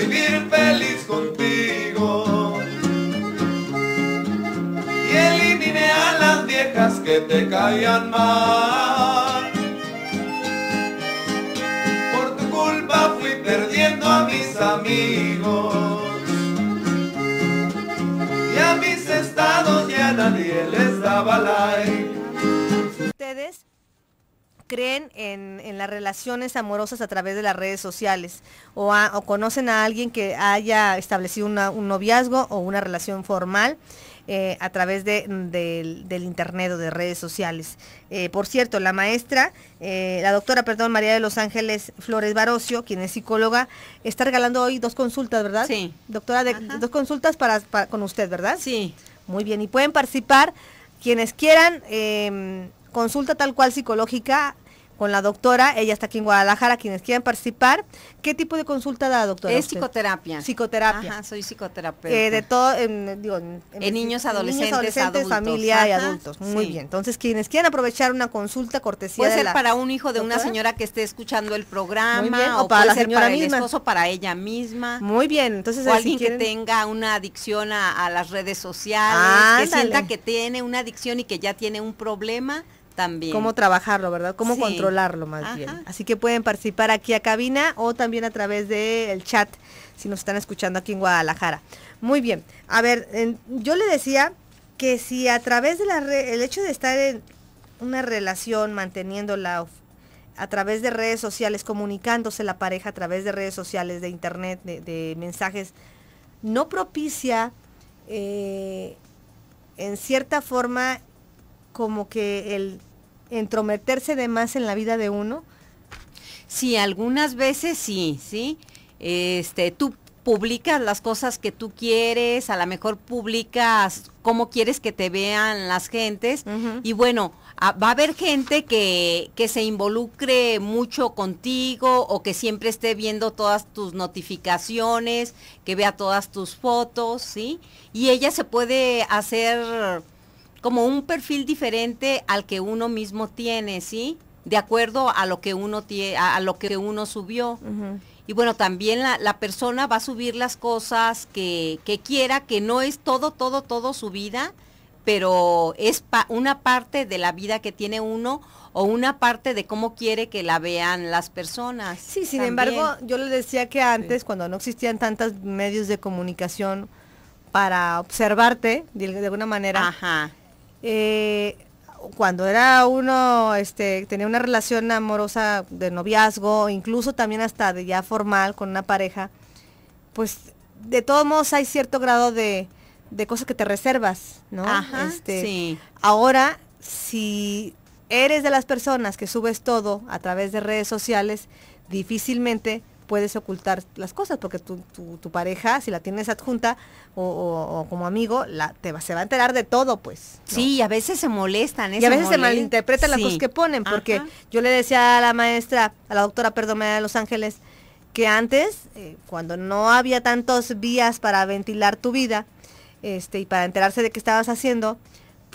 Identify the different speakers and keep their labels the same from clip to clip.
Speaker 1: vivir feliz contigo.
Speaker 2: Y eliminé a las viejas que te caían mal.
Speaker 1: Por tu culpa fui perdiendo a mis amigos. Y a mis estados ya nadie les daba like
Speaker 2: creen en, las relaciones amorosas a través de las redes sociales o, conocen a alguien que haya establecido un noviazgo o una relación formal eh, a través del internet o de redes sociales. Eh, por cierto, la maestra, eh, la doctora, perdón, María de Los Ángeles Flores Barocio, quien es psicóloga, está regalando hoy dos consultas, ¿verdad? Sí. Doctora, dos consultas con usted, ¿verdad? Sí. Muy bien, y pueden participar quienes quieran em, consulta tal cual psicológica con la doctora, ella está aquí en Guadalajara, quienes quieran participar. ¿Qué tipo de consulta da, doctora? Es psicoterapia. Psicoterapia. Ajá,
Speaker 1: soy psicoterapeuta. Eh, de
Speaker 2: todo, en, digo, en, niños, adolescentes, familia y adultos. Muy bien. Entonces, quienes quieran aprovechar una consulta cortesía Puede ser para un
Speaker 1: hijo de una señora que esté escuchando el programa, o, para puede la ser señora para el esposo, para ella misma.
Speaker 2: Muy bien. Entonces, o alguien que
Speaker 1: tenga una adicción a, las redes sociales, que sienta que tiene una adicción y que ya tiene un problema también. Cómo
Speaker 2: trabajarlo, ¿verdad? Cómo controlarlo más bien. Así que pueden participar aquí a cabina o también a través del chat si nos están escuchando aquí en Guadalajara. Muy bien. A ver, yo le decía que si a través de la red el hecho de estar en una relación manteniéndola a través de redes sociales, comunicándose la pareja a través de redes sociales, de internet, de, mensajes, no propicia eh, en cierta forma como que el entrometerse de más en la vida de uno? Sí,
Speaker 1: algunas veces sí, sí. Este, tú publicas las cosas que tú quieres, a lo mejor publicas cómo quieres que te vean las gentes. Y bueno, va a haber gente que, que, se involucre mucho contigo o que siempre esté viendo todas tus notificaciones, que vea todas tus fotos, ¿sí? Y ella se puede hacer como un perfil diferente al que uno mismo tiene, ¿sí? De acuerdo a lo que uno tiene, a lo que uno subió. Y bueno, también la, la, persona va a subir las cosas que, que, quiera, que no es todo, todo, todo su vida, pero es una parte de la vida que tiene uno o una parte de cómo quiere que la vean las personas.
Speaker 2: Sí, sin embargo, yo le decía que antes, cuando no existían tantos medios de comunicación para observarte de, de alguna manera, Ajá eh, cuando era uno, este, tenía una relación amorosa de noviazgo, incluso también hasta de ya formal con una pareja, pues de todos modos hay cierto grado de, de cosas que te reservas, ¿no? Ajá, este, Ahora, si eres de las personas que subes todo a través de redes sociales, difícilmente puedes ocultar las cosas, porque tu, tu, pareja, si la tienes adjunta o, como amigo, la, te va, se va a enterar de todo, pues. Sí, y a veces se molestan. ¿eh? Y a veces se, malinterpretan las cosas que ponen, porque yo le decía a la maestra, a la doctora Perdomea de Los Ángeles, que antes, eh, cuando no había tantos vías para ventilar tu vida, este, y para enterarse de qué estabas haciendo,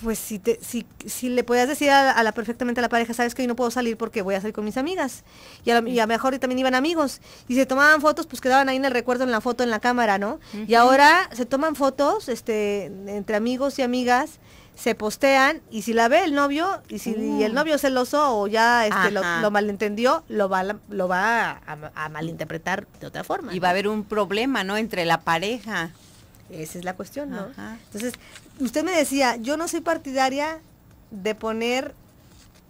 Speaker 2: pues si, te, si, si le podías decir a, la perfectamente a la pareja, sabes que hoy no puedo salir porque voy a salir con mis amigas. Y a, lo mejor también iban amigos. Y se tomaban fotos, pues quedaban ahí en el recuerdo, en la foto, en la cámara, ¿no? Y ahora se toman fotos este, entre amigos y amigas se postean y si la ve el novio y si el uh. novio celoso o ya este, lo, malentendió, lo va, lo va a, malinterpretar
Speaker 1: de otra forma. Y va a haber un problema, ¿no? Entre la pareja.
Speaker 2: Esa es la cuestión, ¿no? Entonces, usted me decía, yo no soy partidaria de poner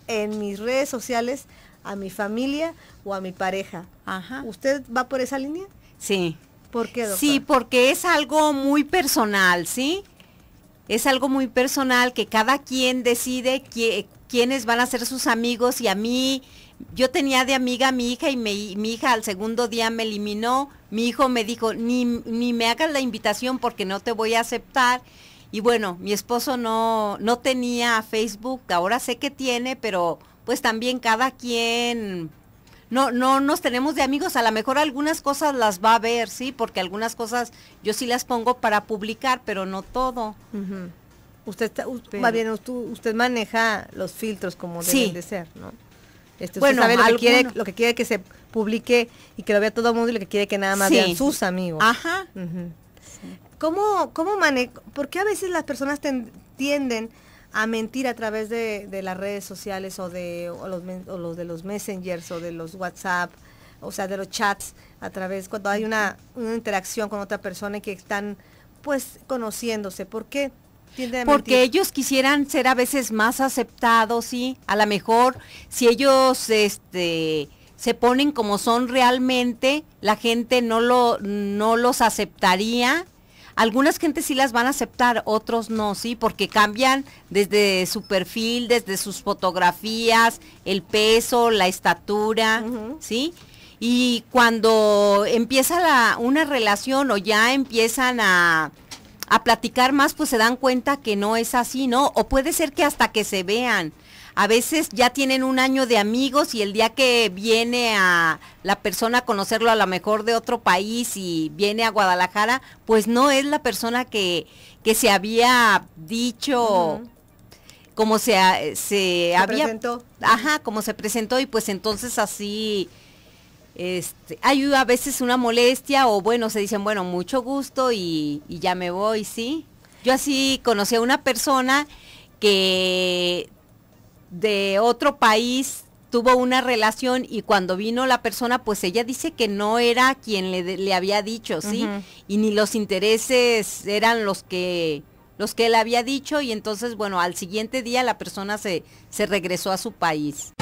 Speaker 2: en mis redes sociales a mi familia o a mi pareja. Ajá. ¿Usted va por esa línea? Sí. ¿Por qué, Sí, porque es algo muy
Speaker 1: personal, ¿sí? Es algo muy personal que cada quien decide quiénes van a ser sus amigos y a mí, yo tenía de amiga a mi hija y mi hija al segundo día me eliminó mi hijo me dijo, ni, me hagas la invitación porque no te voy a aceptar. Y bueno, mi esposo no, no tenía Facebook, ahora sé que tiene, pero pues también cada quien no, no nos tenemos de amigos. A lo mejor algunas cosas las va a ver, ¿sí? Porque algunas cosas yo sí las pongo para publicar, pero no todo. Usted bien,
Speaker 2: usted, maneja los filtros como deben de ser, ¿no? Este, bueno, lo que, quiere, lo que quiere que se publique y que lo vea todo el mundo y lo que quiere que nada más vean sus amigos. Ajá. ¿Cómo, cómo mane ¿Por qué a veces las personas tienden a mentir a través de, las redes sociales o de los, de los messengers o de los WhatsApp, o sea, de los chats, a través cuando hay una, interacción con otra persona y que están pues conociéndose? ¿Por qué? Porque ellos
Speaker 1: quisieran ser a veces más aceptados, y a lo mejor si ellos este se ponen como son realmente, la gente no, lo, no los aceptaría. Algunas gentes sí las van a aceptar, otros no, sí, porque cambian desde su perfil, desde sus fotografías, el peso, la estatura, ¿sí? Y cuando empieza la, una relación o ya empiezan a, a platicar más, pues se dan cuenta que no es así, ¿no? O puede ser que hasta que se vean, a veces ya tienen un año de amigos y el día que viene a la persona a conocerlo a lo mejor de otro país y viene a Guadalajara, pues no es la persona que, se había dicho. como se, se, se había presentó. ajá como se presentó y pues entonces así este, hay a veces una molestia o bueno se dicen bueno mucho gusto y ya me voy sí yo así conocí a una persona que de otro país tuvo una relación y cuando vino la persona, pues ella dice que no era quien le, había dicho, ¿sí? Y ni los intereses eran los que los que él había dicho y entonces, bueno, al siguiente día la persona se, se regresó a su país.